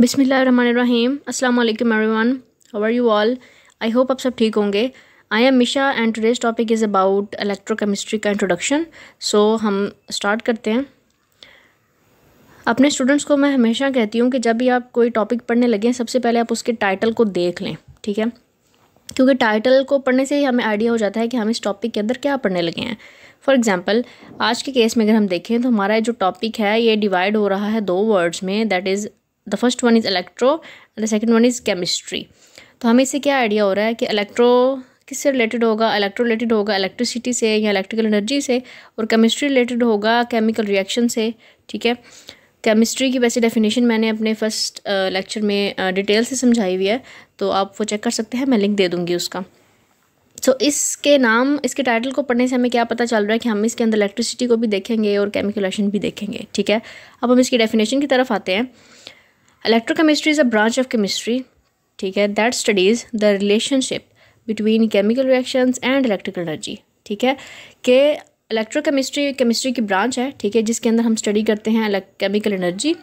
बिसमिल्ल अस्सलाम वालेकुम everyone how are you all I hope आप सब ठीक होंगे I am Misha and today's topic is about electrochemistry का इंट्रोडक्शन सो so, हम स्टार्ट करते हैं अपने स्टूडेंट्स को मैं हमेशा कहती हूँ कि जब भी आप कोई टॉपिक पढ़ने लगें सबसे पहले आप उसके टाइटल को देख लें ठीक है क्योंकि टाइटल को पढ़ने से ही हमें आइडिया हो जाता है कि हम इस टॉपिक के अंदर क्या पढ़ने लगे हैं फॉर एग्ज़ाम्पल आज के केस में अगर हम देखें तो हमारा जो टॉपिक है ये डिवाइड हो रहा है दो वर्ड्स में that is the first one is electro and the second one is chemistry तो हमें इससे क्या आइडिया हो रहा है कि इलेक्ट्रो किससे रिलेटेड होगा इलेक्ट्रो रिलेटेड होगा इलेक्ट्रिसिटी से या इलेक्ट्रिकल एनर्जी से और केमिस्ट्री रिलेटेड होगा केमिकल रिएक्शन से ठीक है केमिस्ट्री की वैसे डेफिनेशन मैंने अपने फर्स्ट लेक्चर में डिटेल से समझाई हुई है तो आप वो चेक कर सकते हैं मैं लिंक दे दूँगी उसका सो so, इसके नाम इसके टाइटल को पढ़ने से हमें क्या पता चल रहा है कि हम इसके अंदर इलेक्ट्रिसिटी को भी देखेंगे और केमिकल रिएक्शन भी देखेंगे ठीक है अब हम इसकी डेफिनेशन की तरफ आते हैं electrochemistry is a branch of chemistry ठीक है that studies the relationship between chemical reactions and electrical energy ठीक है कि इलेक्ट्रोकेमिस्ट्री केमिस्ट्री की ब्रांच है ठीक है जिसके अंदर हम स्टडी करते हैं केमिकल एनर्जी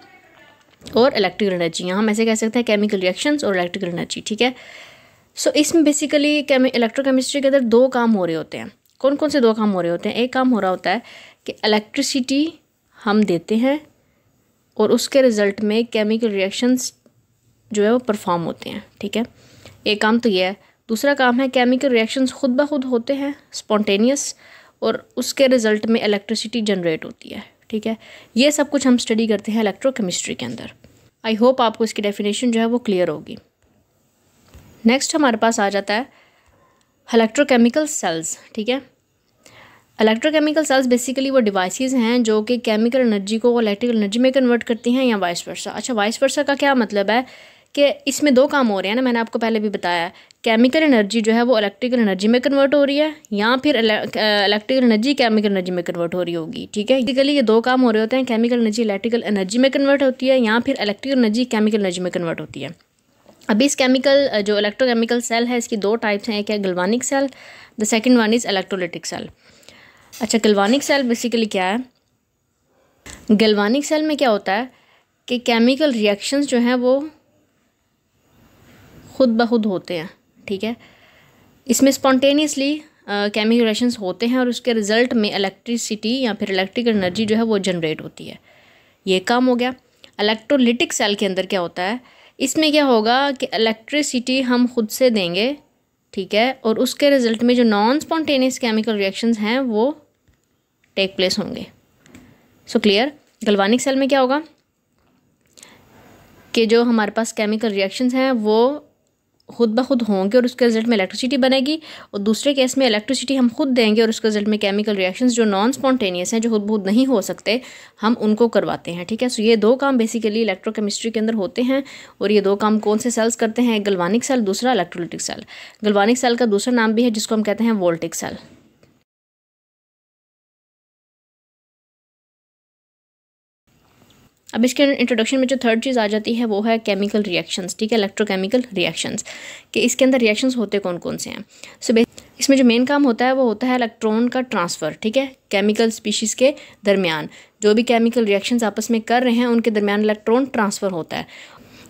और इलेक्ट्रिकल एनर्जी यहाँ हम ऐसे कह सकते हैं केमिकल रिएक्शंस और इलेक्ट्रिकल एनर्जी ठीक है सो so, इसमें बेसिकली इलेक्ट्रोकेमिस्ट्री के अंदर दो काम हो रहे होते हैं कौन कौन से दो काम हो रहे होते हैं एक काम हो रहा होता है कि इलेक्ट्रिसिटी हम देते हैं और उसके रिज़ल्ट में केमिकल रिएक्शंस जो है वो परफॉर्म होते हैं ठीक है एक काम तो यह है दूसरा काम है केमिकल रिएक्शंस खुद ब खुद होते हैं स्पॉन्टेनियस और उसके रिज़ल्ट में इलेक्ट्रिसिटी जनरेट होती है ठीक है ये सब कुछ हम स्टडी करते हैं इलेक्ट्रोकेमिस्ट्री के अंदर आई होप आपको इसकी डेफिनेशन जो है वो क्लियर होगी नेक्स्ट हमारे पास आ जाता है इलेक्ट्रोकेमिकल सेल्स ठीक है इलेक्ट्रोकेमिकल सेल्स बेसिकली वो डिवाइसेस हैं जो कि केमिकल एनर्जी को इलेक्ट्रिकल एनर्जी में कन्वर्ट करती हैं या वाइस वर्षा अच्छा वाइस वर्षा का क्या मतलब है कि इसमें दो काम हो रहे हैं ना मैंने आपको पहले भी बताया केमिकल एनर्जी जो है वो इलेक्ट्रिकल एनर्जी में कन्वर्ट हो रही है या फिर इलेक्ट्रिकल एनर्जी केमिकल एनर्जी में कन्वर्ट हो रही होगी ठीक है बेसिकली ये दो काम हो रहे होते हैं केमिकल एनर्जी इलेक्ट्रिकल एनर्जी में कन्वर्ट होती है या फिर इलेक्ट्रिकल एनर्जी केमिकल एनर्जी में कन्वर्ट होती है अभी इस केमिकल जो इलेक्ट्रोकेमिकल सेल है इसकी दो टाइप्स हैं एक है galvanic cell the second one is electrolytic cell अच्छा गलवानिक सेल बेसिकली क्या है गलवानिक सेल में क्या होता है कि केमिकल रिएक्शंस जो हैं वो खुद ब खुद होते हैं ठीक है इसमें स्पॉन्टेनियसली केमिकल रिएक्शंस होते हैं और उसके रिज़ल्ट में इलेक्ट्रिसिटी या फिर इलेक्ट्रिक एनर्जी जो है वो जनरेट होती है ये काम हो गया इलेक्ट्रोलिटिक सेल के अंदर क्या होता है इसमें क्या होगा कि इलेक्ट्रिसिटी हम खुद से देंगे ठीक है और उसके रिजल्ट में जो नॉन स्पॉन्टेनियस केमिकल रिएक्शंस हैं वो टेक प्लेस होंगे सो क्लियर गलवानिक सेल में क्या होगा कि जो हमारे पास केमिकल रिएक्शंस हैं वो खुद ब खुद होंगे और उसके रिजल्ट में इलेक्ट्रिसिटी बनेगी और दूसरे केस में इलेक्ट्रिसिटी हम खुद देंगे और उसके रिजल्ट में केमिकल रिएक्शन जो नॉन स्पॉन्टेनियस हैं जो खुद बहुत नहीं हो सकते हम उनको करवाते हैं ठीक है सो ये दो काम बेसिकली इलेक्ट्रोकेमिस्ट्री के अंदर होते हैं और ये दो काम कौन से सेल्स करते हैं गलवानिक सेल दूसरा इलेक्ट्रोलिटिक सेल गलवानिक सेल का दूसरा नाम भी है जिसको हम कहते हैं वोल्टिक सेल अब इसके इंट्रोडक्शन में जो थर्ड चीज़ आ जाती है वो है केमिकल रिएक्शंस ठीक है इलेक्ट्रोकेमिकल रिएक्शंस कि इसके अंदर रिएक्शंस होते कौन कौन से हैं सो so, इसमें जो मेन काम होता है वो होता है इलेक्ट्रॉन का ट्रांसफ़र ठीक है केमिकल स्पीशीज़ के दरमियान जो भी केमिकल रिएक्शंस आपस में कर रहे हैं उनके दरमियान इलेक्ट्रॉन ट्रांसफ़र होता है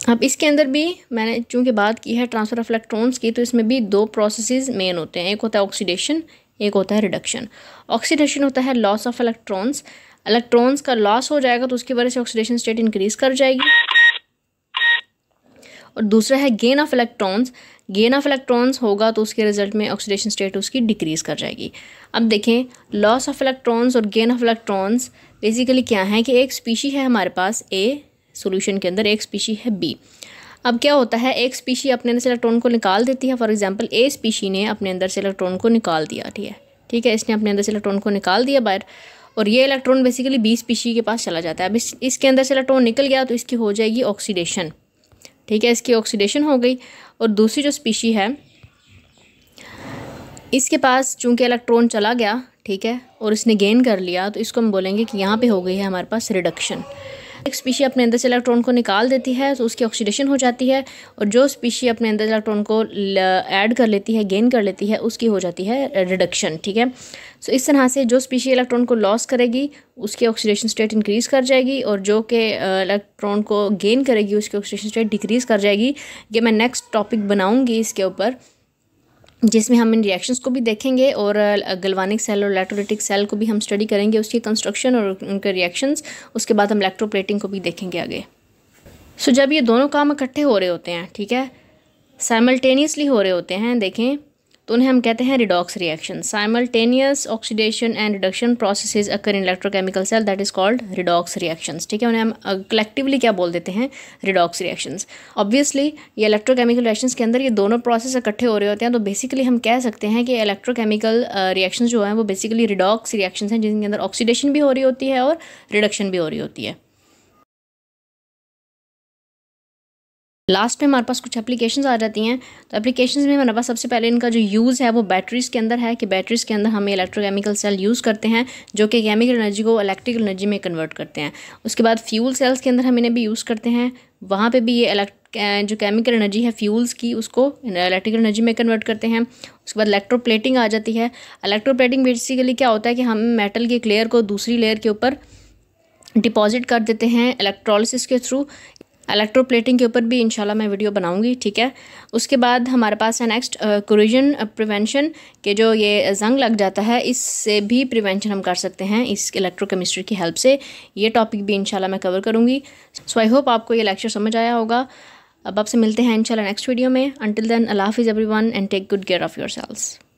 अब इसके अंदर भी मैंने चूँकि बात की है ट्रांसफ़र ऑफ इलेक्ट्रॉन्स की तो इसमें भी दो प्रोसेस मेन होते हैं एक होता है ऑक्सीडेशन एक होता है रिडक्शन ऑक्सीडेशन होता है लॉस ऑफ इलेक्ट्रॉन्स इलेक्ट्रॉन्स का लॉस हो जाएगा तो उसकी वजह से ऑक्सीडेशन स्टेट इंक्रीज कर जाएगी और दूसरा है gain of electrons gain of electrons होगा तो उसके रिजल्ट में ऑक्सीडेशन स्टेट उसकी डिक्रीज़ कर जाएगी अब देखें लॉस ऑफ इलेक्ट्रॉन्स और गेन ऑफ इलेक्ट्रॉन्स बेसिकली क्या है कि एक स्पीशी है हमारे पास ए सोल्यूशन के अंदर एक स्पीशी है बी अब क्या होता है एक स्पीशी अपने अंदर से इलेक्ट्रॉन को निकाल देती है फॉर एग्जांपल ए स्पीशी ने अपने अंदर से इलेक्ट्रॉन को निकाल दिया ठीक है ठीक है इसने अपने अंदर से इलेक्ट्रॉन को निकाल दिया बाहर और ये इलेक्ट्रॉन बेसिकली बीस पीसी के पास चला जाता है अब इस इसके अंदर से इलेक्ट्रॉन निकल गया तो इसकी हो जाएगी ऑक्सीडेशन ठीक है इसकी ऑक्सीडेशन हो गई और दूसरी जो स्पीशी है इसके पास चूंकि इलेक्ट्रॉन चला गया ठीक है और इसने गेन कर लिया तो इसको हम बोलेंगे कि यहाँ पे हो गई है हमारे पास रिडक्शन एक स्पीशी अपने अंदर से इलेक्ट्रॉन को निकाल देती है तो उसकी ऑक्सीडेशन हो जाती है और जो स्पीशी अपने अंदर इलेक्ट्रॉन को ऐड कर लेती है गेन कर लेती है उसकी हो जाती है रिडक्शन ठीक है सो इस तरह से जो स्पीशी इलेक्ट्रॉन को लॉस करेगी उसकी ऑक्सीडेशन स्टेट इंक्रीज़ कर जाएगी और जो कि इलेक्ट्रॉन को गेन करेगी उसकी ऑक्सीडेशन स्टेट डिक्रीज़ कर जाएगी ये मैं नेक्स्ट टॉपिक बनाऊँगी इसके ऊपर जिसमें हम इन रिएक्शंस को भी देखेंगे और गलवानिक सेल और इलेक्ट्रोलिटिक सेल को भी हम स्टडी करेंगे उसकी कंस्ट्रक्शन और उनके रिएक्शंस उसके बाद हम इलेक्ट्रोप्लेटिंग को भी देखेंगे आगे सो so, जब ये दोनों काम इकट्ठे हो रहे होते हैं ठीक है साइमल्टेनियसली हो रहे होते हैं देखें तो उन्हें हम कहते हैं redox reaction simultaneous oxidation and reduction process occur in electrochemical cell that is called redox reactions ठीक है उन्हें हम कलेक्टिवली क्या बोल देते हैं रिडॉक्स रिएक्शंस ऑब्वियसली ये इलेक्ट्रोकेमिकल रिएक्शंस के अंदर ये दोनों प्रोसेस इकट्ठे हो रहे होते हैं तो बेसिकली हम कह सकते हैं कि इलेक्ट्रोकेमिकल रिएक्शन जो हैं वो बेसिकली रिडॉक्स रिएक्शंस हैं जिनके अंदर ऑक्सीडेशन भी हो रही होती है और रिडक्शन भी हो रही होती है लास्ट में हमारे पास कुछ एप्लीकेशंस आ जाती हैं तो एप्लीकेशंस में हमारे पास सबसे पहले इनका जो यूज़ है वो बैटरीज़ के अंदर है कि बैटरीज़ के अंदर हम इलेक्ट्रोकेमिकल सेल यूज़ करते हैं जो कि केमिकल एनर्जी को इलेक्ट्रिकल एनर्जी में कन्वर्ट करते हैं उसके बाद फ्यूल सेल्स के अंदर हम इन्हें भी यूज़ करते हैं वहाँ पर भी ये इलेक्ट जो केमिकल एनर्जी है फ्यूल्स की उसको इलेक्ट्रिकल एनर्जी में कन्वर्ट करते हैं उसके बाद इलेक्ट्रोप्लेटिंग आ जाती है इलेक्ट्रोप्लेटिंग बेसिकली क्या होता है कि हम मेटल की एक लेयर को दूसरी लेयर के ऊपर डिपॉजिट कर देते हैं इलेक्ट्रोलिसिस के थ्रू इलेक्ट्रोप्लेटिंग के ऊपर भी इंशाल्लाह मैं वीडियो बनाऊंगी ठीक है उसके बाद हमारे पास है नेक्स्ट कुरिजन प्रिवेंशन के जो ये जंग लग जाता है इससे भी प्रिवेंशन हम कर सकते हैं इस इलेक्ट्रोकेमिस्ट्री की हेल्प से ये टॉपिक भी इंशाल्लाह मैं कवर करूँगी सो आई होप आपको ये लेक्चर समझ आया होगा अब आपसे मिलते हैं इंशाल्लाह नेक्स्ट वीडियो में अंटिल देन अल्लाह हाफिज़ every and take good care of your sales